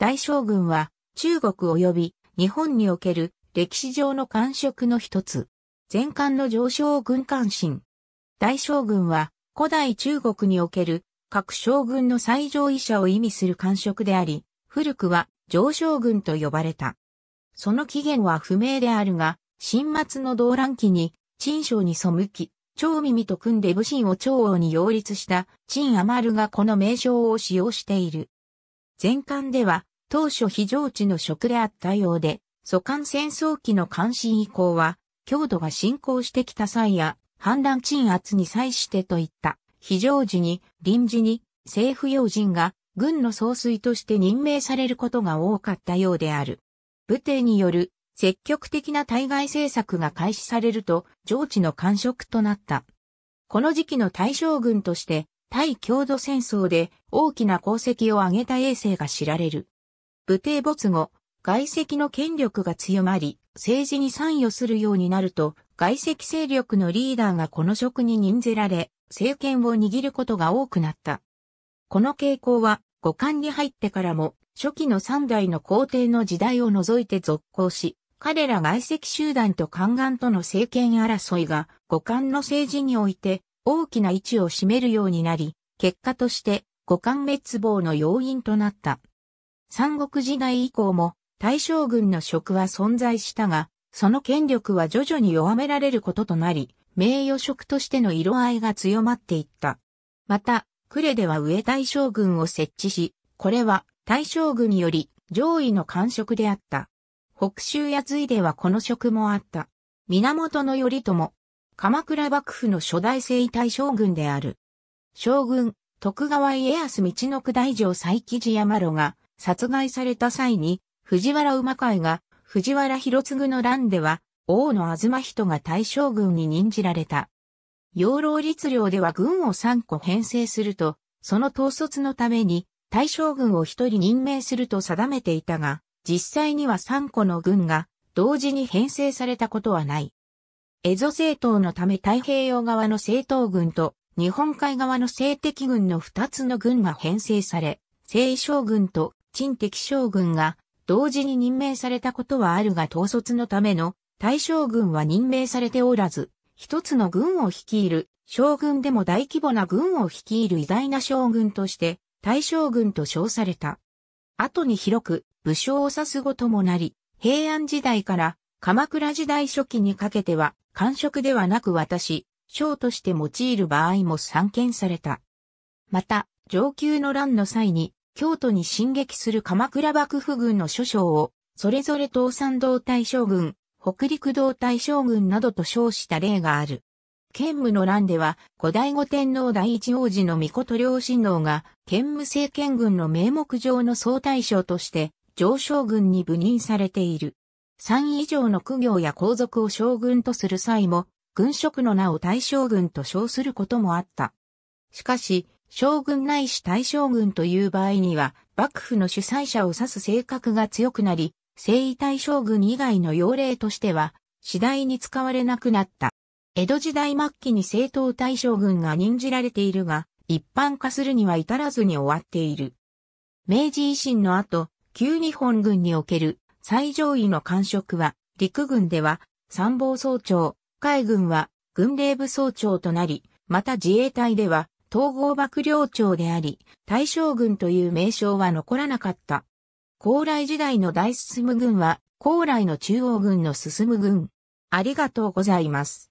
大将軍は中国及び日本における歴史上の官職の一つ。前官の上将軍官心。大将軍は古代中国における各将軍の最上位者を意味する官職であり、古くは上将軍と呼ばれた。その起源は不明であるが、新末の動乱期に、陳将に背き、長耳と組んで武神を長王に擁立した陳アマルがこの名称を使用している。前巻では、当初非常地の食であったようで、祖韓戦争期の関心以降は、強度が進行してきた際や、反乱鎮圧に際してといった、非常時に、臨時に、政府要人が、軍の総帥として任命されることが多かったようである。武帝による、積極的な対外政策が開始されると、上地の官職となった。この時期の大将軍として、対郷土戦争で大きな功績を挙げた衛星が知られる。武帝没後、外籍の権力が強まり、政治に参与するようになると、外籍勢力のリーダーがこの職に任ぜられ、政権を握ることが多くなった。この傾向は、五冠に入ってからも、初期の三代の皇帝の時代を除いて続行し、彼ら外籍集団と宦官との政権争いが、五冠の政治において、大きな位置を占めるようになり、結果として、五冠滅亡の要因となった。三国時代以降も大将軍の職は存在したが、その権力は徐々に弱められることとなり、名誉職としての色合いが強まっていった。また、呉では上大将軍を設置し、これは大将軍より上位の官職であった。北州や隋ではこの職もあった。源頼朝、鎌倉幕府の初代征夷大将軍である。将軍、徳川家康道の九大城佐伯寺山路が、殺害された際に、藤原馬会が、藤原広次の乱では、王の東人が大将軍に任じられた。養老律令では軍を3個編成すると、その統率のために大将軍を1人任命すると定めていたが、実際には3個の軍が同時に編成されたことはない。蝦夷政党のため太平洋側の政党軍と日本海側の政敵軍の2つの軍が編成され、政将軍と陳敵将軍が同時に任命されたことはあるが統率のための大将軍は任命されておらず、一つの軍を率いる将軍でも大規模な軍を率いる偉大な将軍として大将軍と称された。後に広く武将を指すごともなり、平安時代から鎌倉時代初期にかけては官職ではなく私、将として用いる場合も散見された。また、上級の乱の際に京都に進撃する鎌倉幕府軍の諸将を、それぞれ東山道大将軍、北陸道大将軍などと称した例がある。兼務の乱では、後醍醐天皇第一王子の御子両親王が、兼務政権軍の名目上の総大将として、上将軍に部任されている。3以上の苦行や皇族を将軍とする際も、軍職の名を大将軍と称することもあった。しかし、将軍ないし大将軍という場合には、幕府の主催者を指す性格が強くなり、征夷大将軍以外の要令としては、次第に使われなくなった。江戸時代末期に政党大将軍が任じられているが、一般化するには至らずに終わっている。明治維新の後、旧日本軍における最上位の官職は、陸軍では参謀総長、海軍は軍令部総長となり、また自衛隊では統合幕僚長であり、大将軍という名称は残らなかった。高麗時代の大進軍は、高麗の中央軍の進む軍。ありがとうございます。